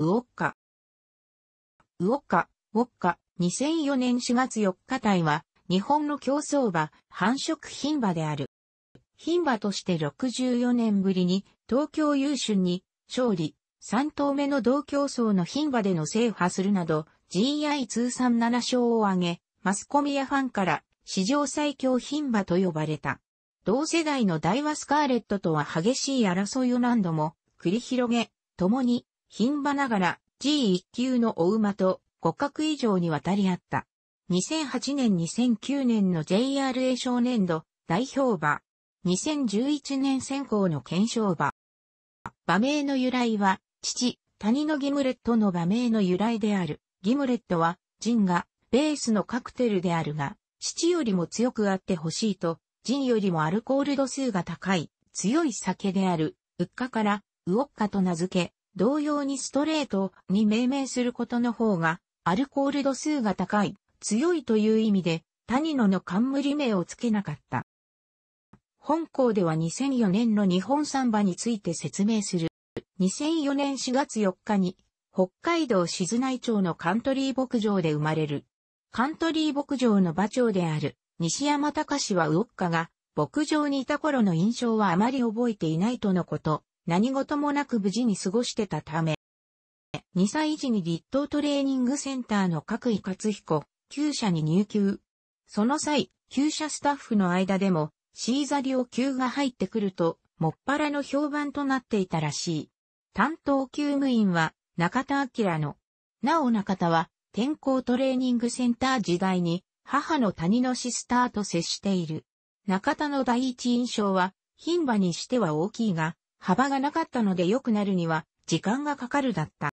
ウォッカ。ウォッカ、ウォッカ、2004年4月4日体は、日本の競争馬、繁殖牝馬である。牝馬として64年ぶりに、東京優秀に、勝利、3頭目の同競争の牝馬での制覇するなど、GI 通算7勝を挙げ、マスコミやファンから史上最強牝馬と呼ばれた。同世代のダイワスカーレットとは激しい争いを何度も繰り広げ、共に品馬ながら G1 級のお馬と互角以上にわたり合った。2008年2009年の JRA 少年度代表馬。2011年選考の検証馬。馬名の由来は、父、谷のギムレットの馬名の由来である。ギムレットは、ジンが、ベースのカクテルであるが、父よりも強くあってほしいと、ジンよりもアルコール度数が高い、強い酒である、ウッカから、ウオッカと名付け、同様にストレートに命名することの方が、アルコール度数が高い、強いという意味で、谷野の冠名をつけなかった。本校では2004年の日本サンバについて説明する。2004年4月4日に、北海道静内町のカントリー牧場で生まれる。カントリー牧場の馬長である、西山隆はウォッカが、牧場にいた頃の印象はあまり覚えていないとのこと。何事もなく無事に過ごしてたため、2歳児に立東トレーニングセンターの各位勝彦、旧社に入級。その際、旧社スタッフの間でも、シーザリオ級が入ってくると、もっぱらの評判となっていたらしい。担当級務員は、中田明の。なお中田は、天候トレーニングセンター時代に、母の谷のシスターと接している。中田の第一印象は、牝馬にしては大きいが、幅がなかったので良くなるには時間がかかるだった。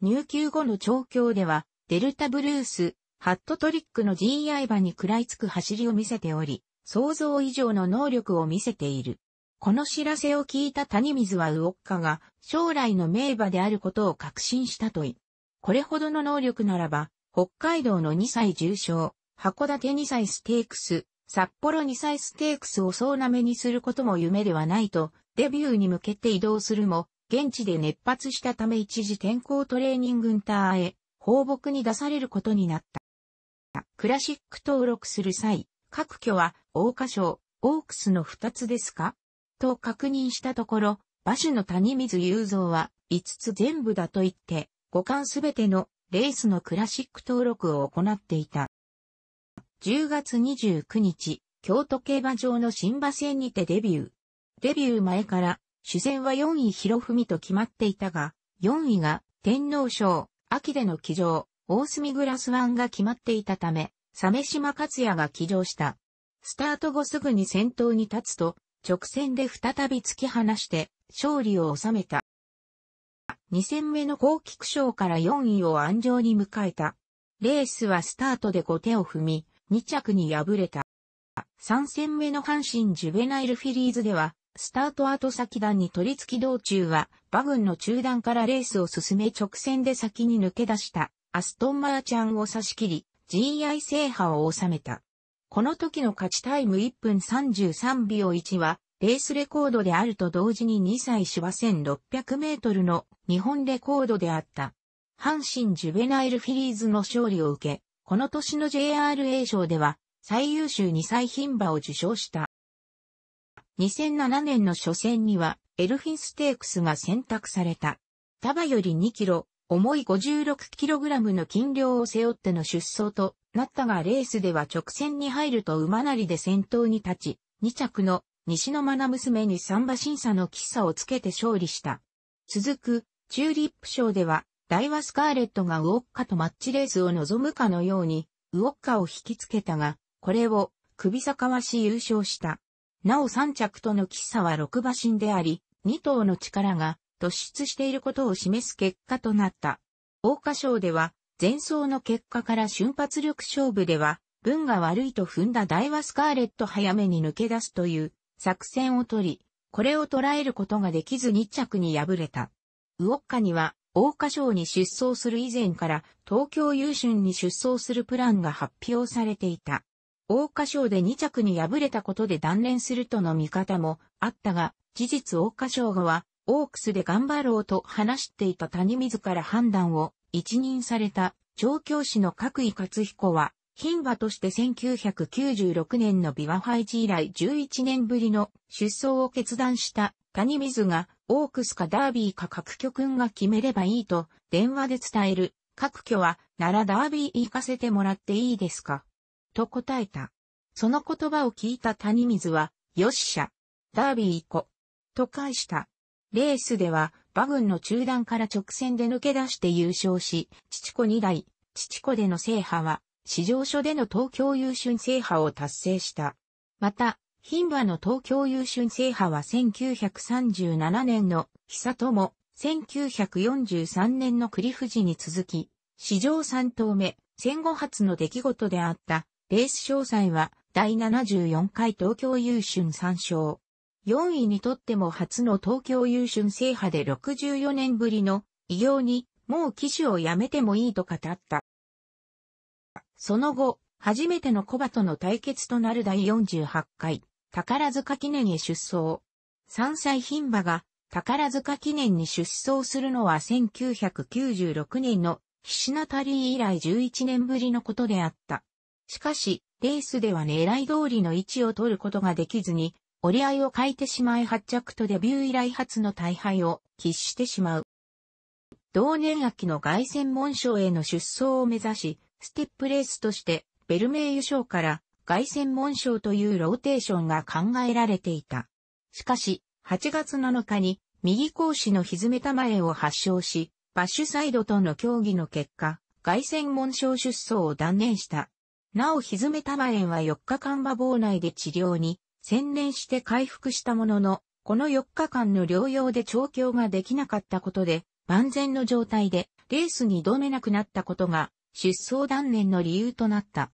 入球後の調教では、デルタブルース、ハットトリックの GI 馬に食らいつく走りを見せており、想像以上の能力を見せている。この知らせを聞いた谷水はウオッカが将来の名馬であることを確信したとい。これほどの能力ならば、北海道の2歳重賞、函館2歳ステークス、札幌2歳ステークスを総なめにすることも夢ではないとデビューに向けて移動するも、現地で熱発したため一時転校トレーニングンターへ放牧に出されることになった。クラシック登録する際、各挙は大花賞、オークスの二つですかと確認したところ、馬主の谷水雄三は五つ全部だと言って、五冠すべてのレースのクラシック登録を行っていた。10月29日、京都競馬場の新馬戦にてデビュー。デビュー前から主戦は4位広文と決まっていたが、4位が天皇賞、秋での騎乗、大隅グラスワンが決まっていたため、鮫島克也が騎乗した。スタート後すぐに先頭に立つと、直線で再び突き放して勝利を収めた。2戦目の高菊賞から4位を安城に迎えた。レースはスタートで5手を踏み、2着に敗れた。3戦目の阪神ジュベナイルフィリーズでは、スタート後先段に取り付き道中は、馬群の中段からレースを進め直線で先に抜け出した、アストンマーチャンを差し切り、GI 制覇を収めた。この時の勝ちタイム1分33秒1は、レースレコードであると同時に2歳芝1600メートルの日本レコードであった。阪神ジュベナイルフィリーズの勝利を受け、この年の JRA 賞では最優秀2歳牝馬を受賞した。2007年の初戦には、エルフィンステークスが選択された。束より2キロ、重い5 6ラムの斤量を背負っての出走となったがレースでは直線に入ると馬なりで先頭に立ち、2着の西のマナ娘にサンバ審査の喫茶をつけて勝利した。続く、チューリップ賞では、ダイワスカーレットがウオッカとマッチレースを望むかのように、ウオッカを引きつけたが、これを首坂わし優勝した。なお3着との喫茶は6馬身であり、2頭の力が突出していることを示す結果となった。桜花賞では、前走の結果から瞬発力勝負では、運が悪いと踏んだ大和スカーレット早めに抜け出すという作戦をとり、これを捉えることができず2着に敗れた。ウォッカには、桜花賞に出走する以前から東京優春に出走するプランが発表されていた。大花賞で2着に敗れたことで断念するとの見方もあったが、事実大花賞後は、オークスで頑張ろうと話していた谷自ら判断を一任された調教師の角井勝彦は、牝馬として1996年のビワハイジ以来11年ぶりの出走を決断した谷水がオークスかダービーか各局君が決めればいいと電話で伝える各挙は、ならダービー行かせてもらっていいですかと答えた。その言葉を聞いた谷水は、よっしゃ、ダービー行こ、と返した。レースでは、馬群の中段から直線で抜け出して優勝し、父子2代、父子での制覇は、市場所での東京優秀制覇を達成した。また、牝馬の東京優秀制覇は1937年の久友、1943年の栗富士に続き、史上3頭目、戦後初の出来事であったエース詳細は第74回東京優春参照。4位にとっても初の東京優春制覇で64年ぶりの異様にもう騎手を辞めてもいいと語った。その後、初めてのコバとの対決となる第48回、宝塚記念へ出走。3歳牝馬が宝塚記念に出走するのは1996年の菱ナタリー以来11年ぶりのことであった。しかし、レースでは狙い通りの位置を取ることができずに、折り合いを変えてしまい発着とデビュー以来初の大敗を喫してしまう。同年秋の凱旋門賞への出走を目指し、ステップレースとしてベルメイユ賞から凱旋門賞というローテーションが考えられていた。しかし、8月7日に右講師のずめた前を発症し、バッシュサイドとの協議の結果、凱旋門賞出走を断念した。なおひずめ玉炎は4日間馬房内で治療に専念して回復したものの、この4日間の療養で調教ができなかったことで、万全の状態でレースに挑めなくなったことが出走断念の理由となった。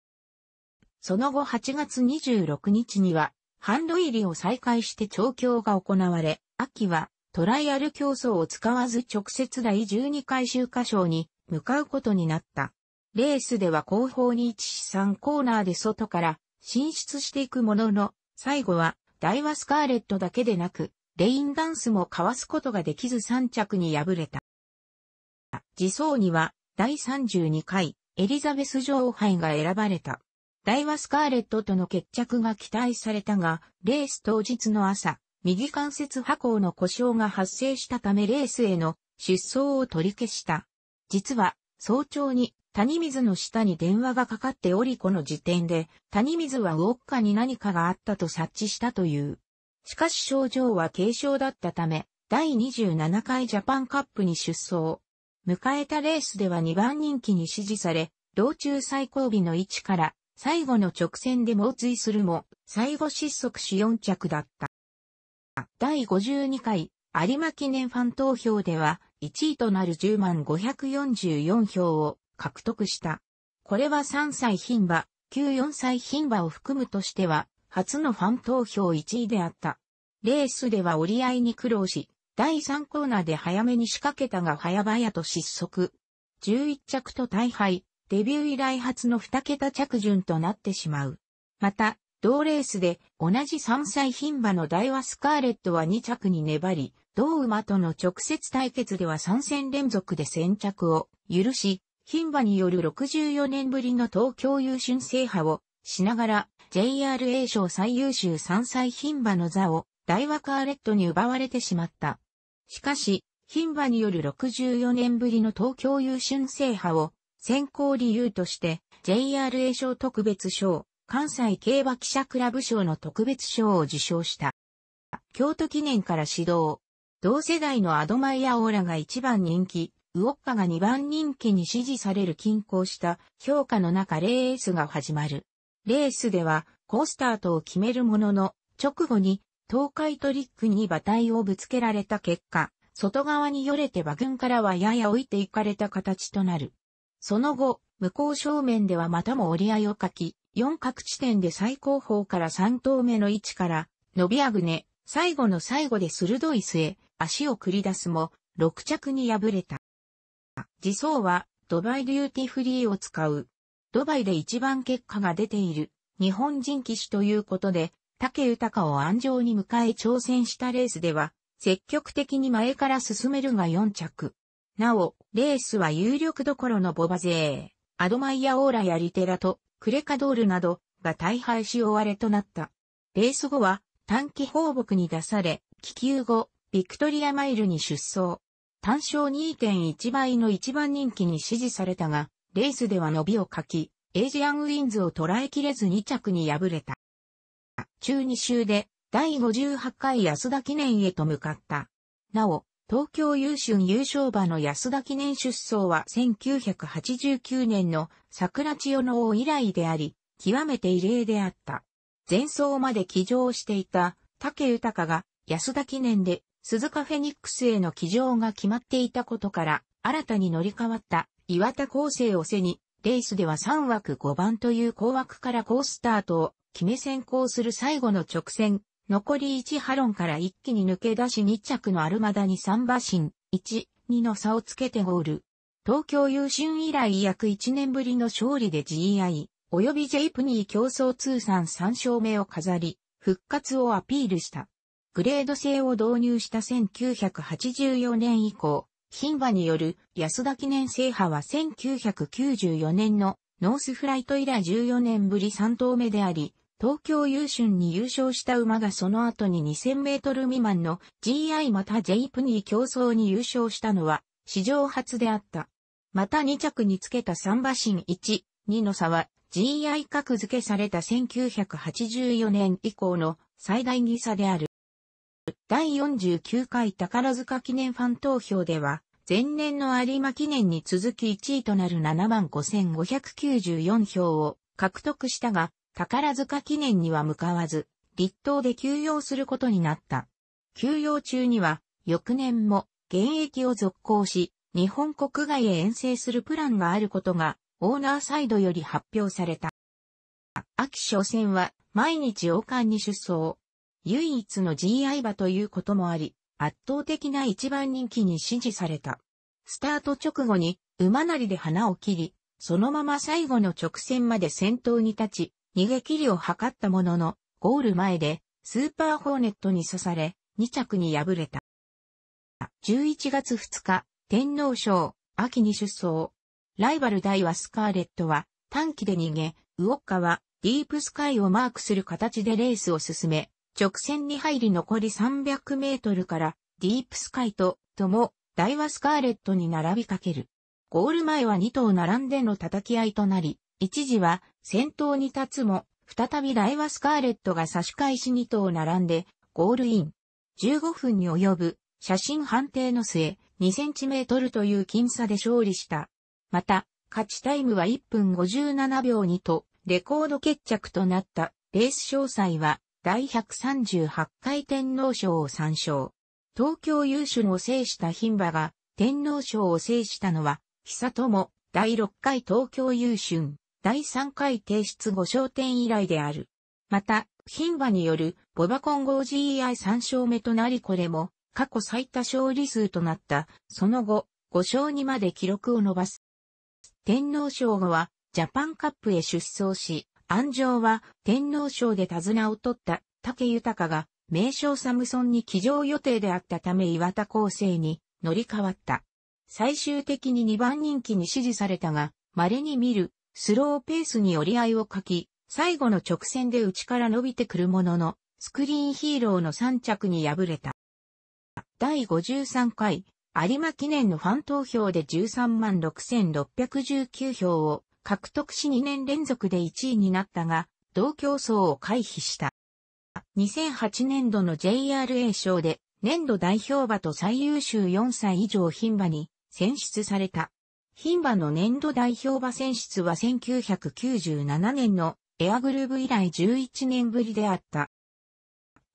その後8月26日には、ハンド入りを再開して調教が行われ、秋はトライアル競争を使わず直接第12回集荷賞に向かうことになった。レースでは後方に1し3コーナーで外から進出していくものの、最後はダイワスカーレットだけでなく、レインダンスもかわすことができず3着に敗れた。自走には第32回エリザベス女王杯が選ばれた。ダイワスカーレットとの決着が期待されたが、レース当日の朝、右関節破口の故障が発生したためレースへの出走を取り消した。実は、早朝に谷水の下に電話がかかっておりこの時点で、谷水はウォッカに何かがあったと察知したという。しかし症状は軽症だったため、第27回ジャパンカップに出走。迎えたレースでは2番人気に支持され、道中最後尾の位置から最後の直線で猛追するも、最後失速し4着だった。第52回有馬記念ファン投票では1位となる10万544票を獲得した。これは3歳牝馬、9、4歳牝馬を含むとしては、初のファン投票1位であった。レースでは折り合いに苦労し、第3コーナーで早めに仕掛けたが早々と失速。11着と大敗、デビュー以来初の2桁着順となってしまう。また、同レースで同じ3歳牝馬のダイワスカーレットは2着に粘り、同馬との直接対決では3戦連続で先着を許し、牝馬による64年ぶりの東京優春制覇をしながら JRA 賞最優秀3歳牝馬の座を大和カーレットに奪われてしまった。しかし、牝馬による64年ぶりの東京優春制覇を先行理由として JRA 賞特別賞、関西競馬記者クラブ賞の特別賞を受賞した。京都記念から始動。同世代のアドマイアオーラが一番人気、ウオッパが2番人気に支持される均衡した評価の中レースが始まる。レースでは、ースタートを決めるものの、直後に、東海トリックに馬体をぶつけられた結果、外側によれて馬群からはやや置いていかれた形となる。その後、向こう正面ではまたも折り合いをかき、四角地点で最高峰から3頭目の位置から、伸びあぐね、最後の最後で鋭い末、足を繰り出すも、6着に敗れた。自走はドバイデューティフリーを使う。ドバイで一番結果が出ている日本人騎手ということで、竹豊を安城に迎え挑戦したレースでは、積極的に前から進めるが4着。なお、レースは有力どころのボバ勢、アドマイヤオーラやリテラとクレカドールなどが大敗し終われとなった。レース後は短期放牧に出され、気球後、ビクトリアマイルに出走。単勝2.1倍の一番人気に支持されたが、レースでは伸びを欠き、エイジアンウィンズを捉えきれず2着に敗れた。中2週で第58回安田記念へと向かった。なお、東京優春優勝馬の安田記念出走は1989年の桜千代の王以来であり、極めて異例であった。前走まで騎乗していた竹豊が安田記念で鈴鹿フェニックスへの起乗が決まっていたことから、新たに乗り換わった岩田構成を背に、レースでは3枠5番という高枠から高スタートを決め先行する最後の直線、残り1ハロンから一気に抜け出し2着のアルマダに3馬身、1、2の差をつけてゴール。東京優春以来約1年ぶりの勝利で GI、及び J プニー競争通算3勝目を飾り、復活をアピールした。グレード制を導入した1984年以降、牝馬による安田記念制覇は1994年のノースフライト以来14年ぶり3頭目であり、東京優春に優勝した馬がその後に2000メートル未満の GI また J プニー競争に優勝したのは史上初であった。また2着につけた3馬身1、2の差は GI 格付けされた1984年以降の最大2差である。第49回宝塚記念ファン投票では、前年の有馬記念に続き1位となる75,594票を獲得したが、宝塚記念には向かわず、立党で休養することになった。休養中には、翌年も現役を続行し、日本国外へ遠征するプランがあることが、オーナーサイドより発表された。秋初戦は、毎日王冠に出走。唯一の GI 馬ということもあり、圧倒的な一番人気に支持された。スタート直後に馬なりで花を切り、そのまま最後の直線まで先頭に立ち、逃げ切りを図ったものの、ゴール前でスーパーホーネットに刺され、2着に敗れた。11月2日、天皇賞、秋に出走。ライバル大はスカーレットは短期で逃げ、ウオッカはディープスカイをマークする形でレースを進め、直線に入り残り300メートルからディープスカイと、とも、ダイワスカーレットに並びかける。ゴール前は2頭並んでの叩き合いとなり、一時は先頭に立つも、再びダイワスカーレットが差し返し2頭並んで、ゴールイン。15分に及ぶ写真判定の末、2センチメートルという僅差で勝利した。また、勝ちタイムは1分57秒2と、レコード決着となったレース詳細は第138回天皇賞を参照。東京優秀を制した牝馬が天皇賞を制したのは、久友、第6回東京優秀、第3回提出後昇点以来である。また、牝馬によるボバコン号 GEI3 勝目となりこれも過去最多勝利数となった、その後、5勝にまで記録を伸ばす。天皇賞後はジャパンカップへ出走し、安城は天皇賞で手綱を取った竹豊が名称サムソンに騎乗予定であったため岩田厚成に乗り換わった。最終的に2番人気に支持されたが、稀に見るスローペースに折り合いを書き、最後の直線で内から伸びてくるものの、スクリーンヒーローの3着に敗れた。第53回有馬記念のファン投票で13万6619票を獲得し2年連続で1位になったが、同競争を回避した。2008年度の JRA 賞で年度代表馬と最優秀4歳以上牝馬に選出された。牝馬の年度代表馬選出は1997年のエアグルーブ以来11年ぶりであった。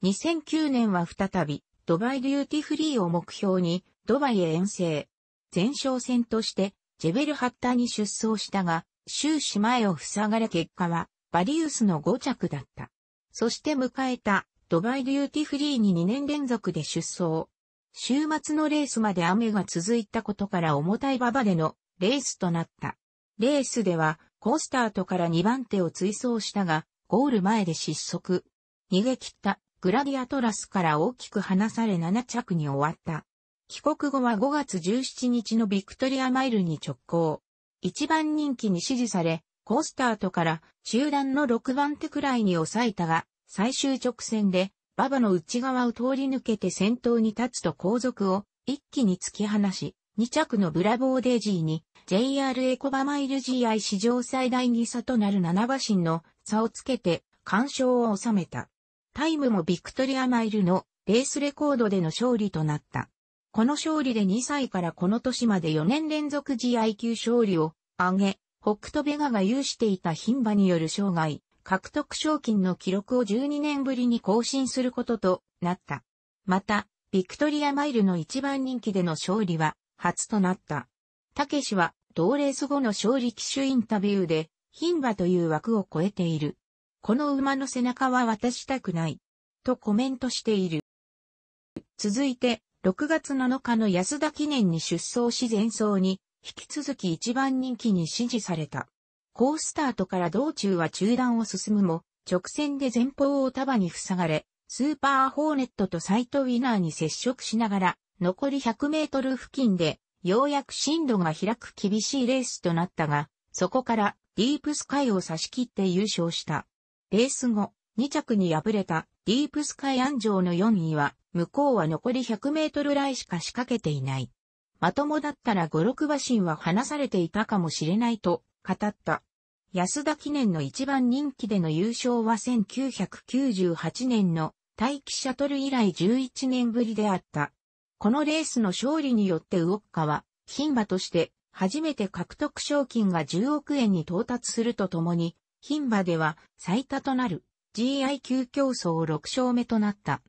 2009年は再びドバイデューティフリーを目標にドバイへ遠征。前哨戦としてジェベルハッタに出走したが、終始前を塞がれ結果は、バリウスの5着だった。そして迎えた、ドバイデューティフリーに2年連続で出走。週末のレースまで雨が続いたことから重たい馬場でのレースとなった。レースでは、コースタートから2番手を追走したが、ゴール前で失速。逃げ切ったグラディアトラスから大きく離され7着に終わった。帰国後は5月17日のビクトリアマイルに直行。1番人気に支持され、ースタートから中段の6番手くらいに抑えたが、最終直線で馬場の内側を通り抜けて先頭に立つと後続を一気に突き放し、2着のブラボーデージーに JR エコバマイル GI 史上最大2差となる7馬身の差をつけて干渉を収めた。タイムもビクトリアマイルのレースレコードでの勝利となった。この勝利で2歳からこの年まで4年連続 GI 級勝利を挙げ、北斗ベガが有していた牝馬による生涯、獲得賞金の記録を12年ぶりに更新することとなった。また、ビクトリアマイルの一番人気での勝利は初となった。たけしは、同レース後の勝利機種インタビューで、牝馬という枠を超えている。この馬の背中は渡したくない。とコメントしている。続いて、6月7日の安田記念に出走し前走に、引き続き一番人気に支持された。ースタートから道中は中断を進むも、直線で前方を束に塞がれ、スーパーホーネットとサイトウィナーに接触しながら、残り100メートル付近で、ようやく進路が開く厳しいレースとなったが、そこからディープスカイを差し切って優勝した。レース後、2着に敗れたディープスカイ安城の4位は、向こうは残り100メートル来しか仕掛けていない。まともだったら5、6馬身は離されていたかもしれないと語った。安田記念の一番人気での優勝は1998年の大気シャトル以来11年ぶりであった。このレースの勝利によってウオッカは、牝馬として初めて獲得賞金が10億円に到達するとともに、牝馬では最多となる GIQ 競争6勝目となった。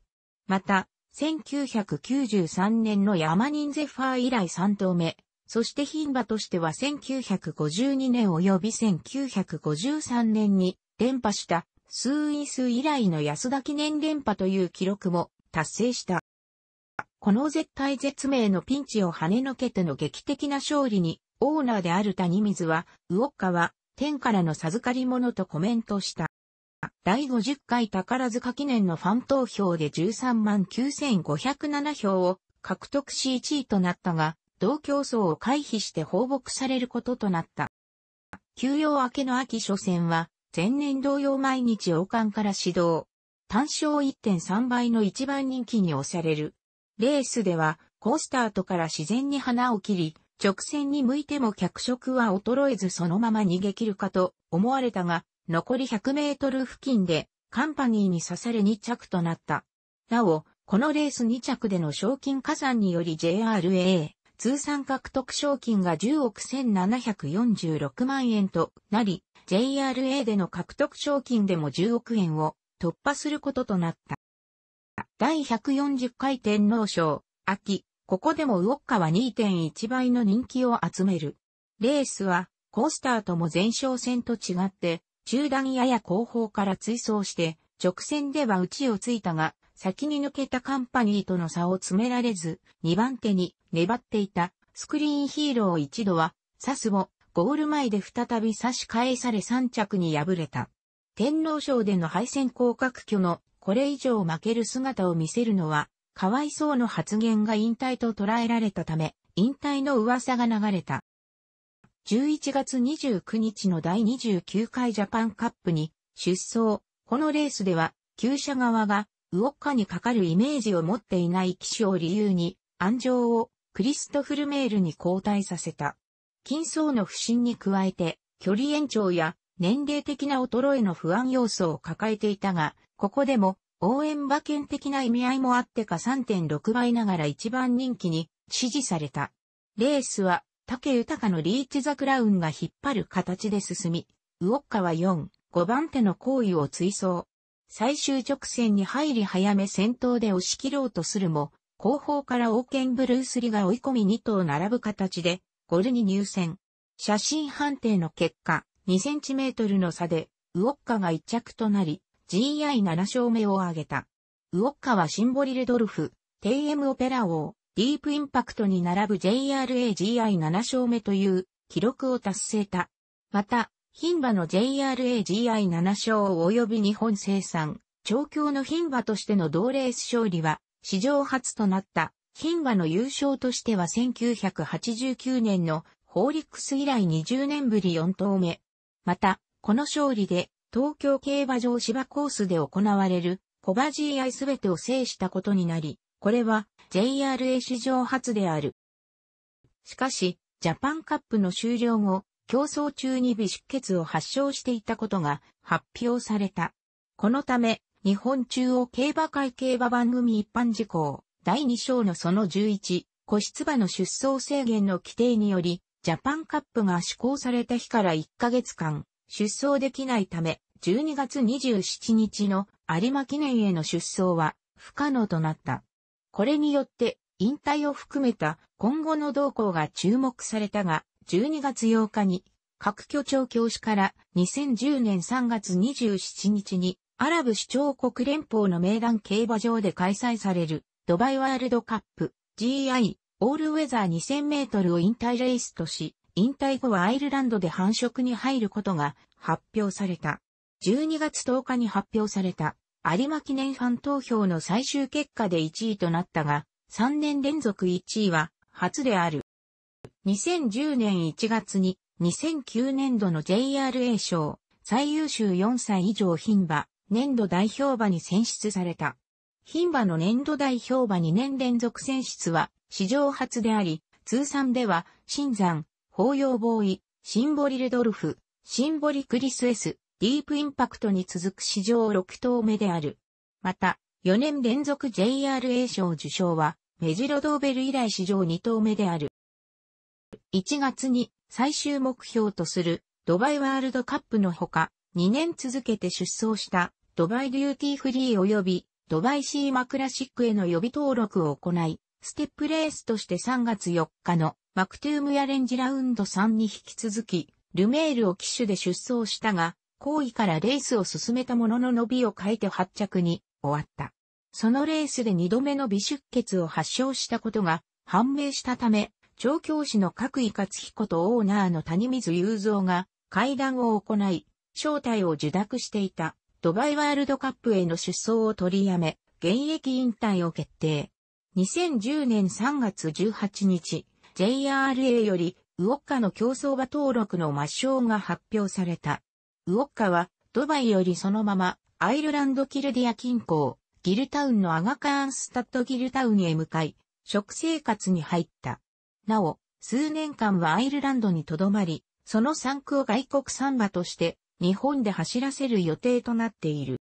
また、1993年のヤマニンゼファー以来3頭目、そして牝馬としては1952年及び1953年に連覇したスーイス以来の安田記念連覇という記録も達成した。この絶体絶命のピンチを跳ねのけての劇的な勝利に、オーナーである谷水は、ウォッカは、天からの授かり物とコメントした。第50回宝塚記念のファン投票で13万9507票を獲得し1位となったが、同競争を回避して放牧されることとなった。休養明けの秋初戦は、前年同様毎日王冠から始動。単勝1.3倍の一番人気に押される。レースでは、高スタートから自然に花を切り、直線に向いても脚色は衰えずそのまま逃げ切るかと思われたが、残り100メートル付近でカンパニーに刺され2着となった。なお、このレース2着での賞金加算により JRA 通算獲得賞金が10億1746万円となり、JRA での獲得賞金でも10億円を突破することとなった。第140回天皇賞、秋、ここでもウォッカは2.1倍の人気を集める。レースは、コースターとも前哨戦と違って、中段やや後方から追走して、直線では打ちをついたが、先に抜けたカンパニーとの差を詰められず、2番手に粘っていたスクリーンヒーロー一度は、サスをゴール前で再び差し返され3着に敗れた。天皇賞での敗戦降格挙のこれ以上負ける姿を見せるのは、かわいそうの発言が引退と捉えられたため、引退の噂が流れた。11月29日の第29回ジャパンカップに出走。このレースでは、旧車側が、ウォッカにかかるイメージを持っていない騎手を理由に、安城をクリストフルメールに交代させた。金層の不振に加えて、距離延長や年齢的な衰えの不安要素を抱えていたが、ここでも応援馬券的な意味合いもあってか3.6倍ながら一番人気に支持された。レースは竹豊のリーチザクラウンが引っ張る形で進み、ウオッカは4、5番手の行為を追走。最終直線に入り早め先頭で押し切ろうとするも、後方からオーケンブルースリが追い込み2頭並ぶ形で、ゴルに入選。写真判定の結果、2センチメートルの差で、ウオッカが1着となり、GI7 勝目を挙げた。ウオッカはシンボリルドルフ、エムオペラ王、ディープインパクトに並ぶ JRA-GI7 勝目という記録を達成た。また、牝馬の JRA-GI7 勝及び日本生産、調教の牝馬としての同レース勝利は、史上初となった。牝馬の優勝としては1989年のホーリックス以来20年ぶり4投目。また、この勝利で、東京競馬場芝コースで行われる、コバ GI すべてを制したことになり、これは JRA 史上初である。しかし、ジャパンカップの終了後、競争中に微出血を発症していたことが発表された。このため、日本中央競馬会競馬番組一般事項、第2章のその11、個室馬の出走制限の規定により、ジャパンカップが施行された日から1ヶ月間、出走できないため、12月27日の有馬記念への出走は不可能となった。これによって、引退を含めた今後の動向が注目されたが、12月8日に、各居長教師から2010年3月27日に、アラブ首長国連邦の名団競馬場で開催される、ドバイワールドカップ GI オールウェザー2000メートルを引退レースとし、引退後はアイルランドで繁殖に入ることが発表された。12月10日に発表された有馬記念ファン投票の最終結果で1位となったが、3年連続1位は初である。2010年1月に2009年度の JRA 賞最優秀4歳以上牝馬年度代表馬に選出された。牝馬の年度代表馬2年連続選出は史上初であり、通算では、新山、法要ボーイ、シンボリルドルフ、シンボリクリスエス、ディープインパクトに続く史上6投目である。また、4年連続 JRA 賞受賞は、メジロドーベル以来史上2投目である。1月に最終目標とするドバイワールドカップのほか、2年続けて出走したドバイデューティーフリー及びドバイシーマクラシックへの予備登録を行い、ステップレースとして3月4日のマクトゥームやレンジラウンド3に引き続き、ルメールを機種で出走したが、行為からレースを進めたものの伸びを変えて発着に終わった。そのレースで二度目の微出血を発症したことが判明したため、調教師の角井勝彦とオーナーの谷水雄三が会談を行い、招待を受諾していたドバイワールドカップへの出走を取りやめ、現役引退を決定。2010年3月18日、JRA よりウオッカの競争場登録の抹消が発表された。ウォッカは、ドバイよりそのまま、アイルランドキルディア近郊、ギルタウンのアガカーンスタッドギルタウンへ向かい、食生活に入った。なお、数年間はアイルランドに留まり、その産区を外国産馬として、日本で走らせる予定となっている。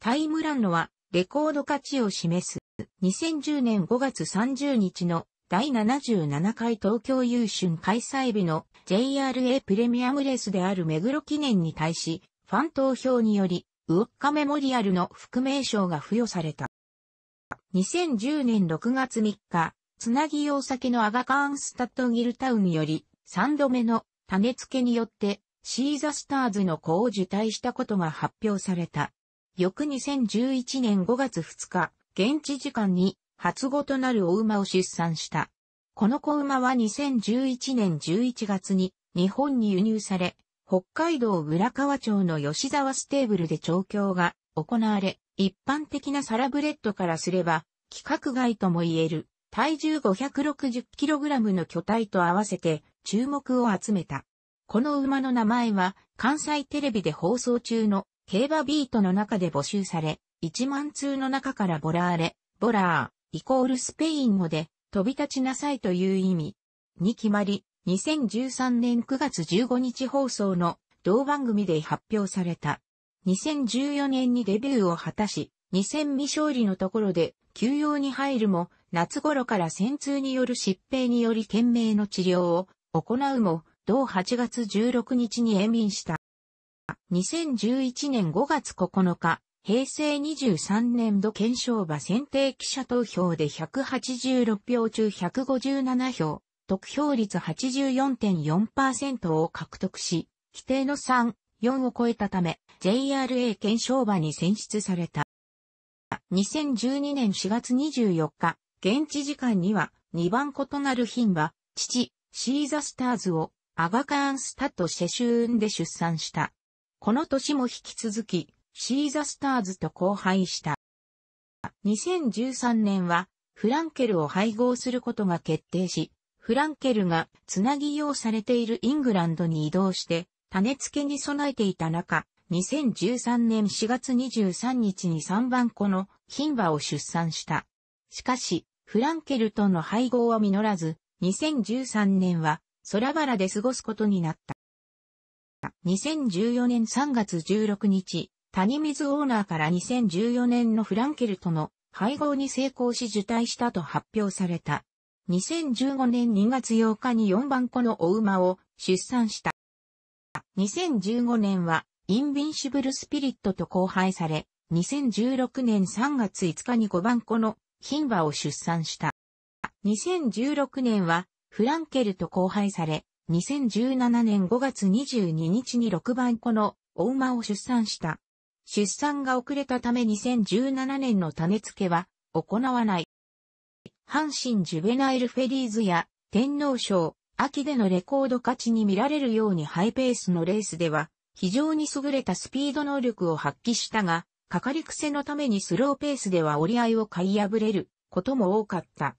タイムランドは、レコード価値を示す。2010年5月30日の第77回東京優春開催日の JRA プレミアムレースである目黒記念に対し、ファン投票により、ウオッカメモリアルの副名称が付与された。2010年6月3日、つなぎ用先のアガカーンスタッドギルタウンより、3度目の種付けによって、シーザスターズの子を受胎したことが発表された。翌2011年5月2日、現地時間に初子となるお馬を出産した。この子馬は2011年11月に日本に輸入され、北海道浦河町の吉沢ステーブルで調教が行われ、一般的なサラブレッドからすれば、規格外とも言える、体重 560kg の巨体と合わせて注目を集めた。この馬の名前は、関西テレビで放送中の競馬ビートの中で募集され、1万通の中からボラーレ、ボラー。イコールスペイン語で、飛び立ちなさいという意味に決まり、2013年9月15日放送の同番組で発表された。2014年にデビューを果たし、2 0 0 0未勝利のところで休養に入るも、夏頃から戦痛による疾病により懸命の治療を行うも、同8月16日に延命した。2011年5月9日、平成23年度検証馬選定記者投票で186票中157票、得票率84.4%を獲得し、規定の3、4を超えたため、JRA 検証馬に選出された。2012年4月24日、現地時間には、2番異なる品馬、父、シーザスターズを、アガカーンスタッド・シェシューンで出産した。この年も引き続き、シーザスターズと交配した。2013年は、フランケルを配合することが決定し、フランケルがつなぎ用されているイングランドに移動して、種付けに備えていた中、2013年4月23日に3番子の牝馬を出産した。しかし、フランケルとの配合は実らず、2013年は空原で過ごすことになった。2014年3月16日、谷水オーナーから2014年のフランケルとの配合に成功し受胎したと発表された。2015年2月8日に4番子のお馬を出産した。2015年はインビンシブルスピリットと交配され、2016年3月5日に5番子の牝馬を出産した。2016年はフランケルと交配され、2017年5月22日に6番子のお馬を出産した。出産が遅れたため2017年の種付けは行わない。阪神ジュベナイルフェリーズや天皇賞、秋でのレコード勝ちに見られるようにハイペースのレースでは非常に優れたスピード能力を発揮したが、かかり癖のためにスローペースでは折り合いを買い破れることも多かった。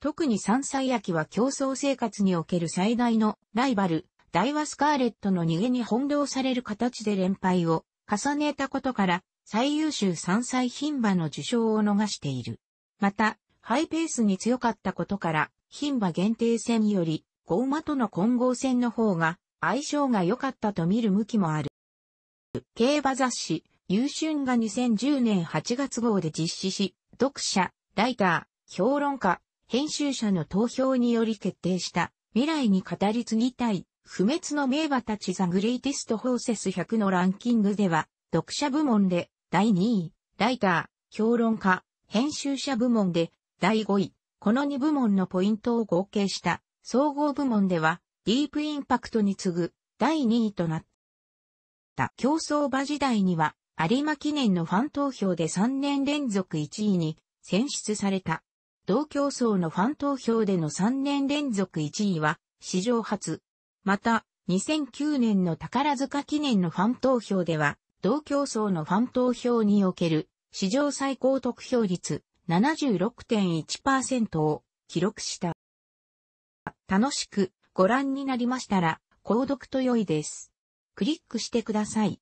特に3歳秋は競争生活における最大のライバル、ダイワスカーレットの逃げに翻弄される形で連敗を重ねたことから、最優秀3歳牝馬の受賞を逃している。また、ハイペースに強かったことから、牝馬限定戦より、ゴ馬との混合戦の方が、相性が良かったと見る向きもある。競馬雑誌、優春が2010年8月号で実施し、読者、ライター、評論家、編集者の投票により決定した、未来に語り継ぎたい不滅の名馬たちザ・グレイティスト・ホーセス100のランキングでは、読者部門で第2位、ライター、評論家、編集者部門で第5位、この2部門のポイントを合計した総合部門では、ディープインパクトに次ぐ第2位となった。競争馬時代には、有馬記念のファン投票で3年連続1位に選出された。同競争のファン投票での3年連続1位は、史上初、また、2009年の宝塚記念のファン投票では、同競争のファン投票における史上最高得票率76.1%を記録した。楽しくご覧になりましたら、購読と良いです。クリックしてください。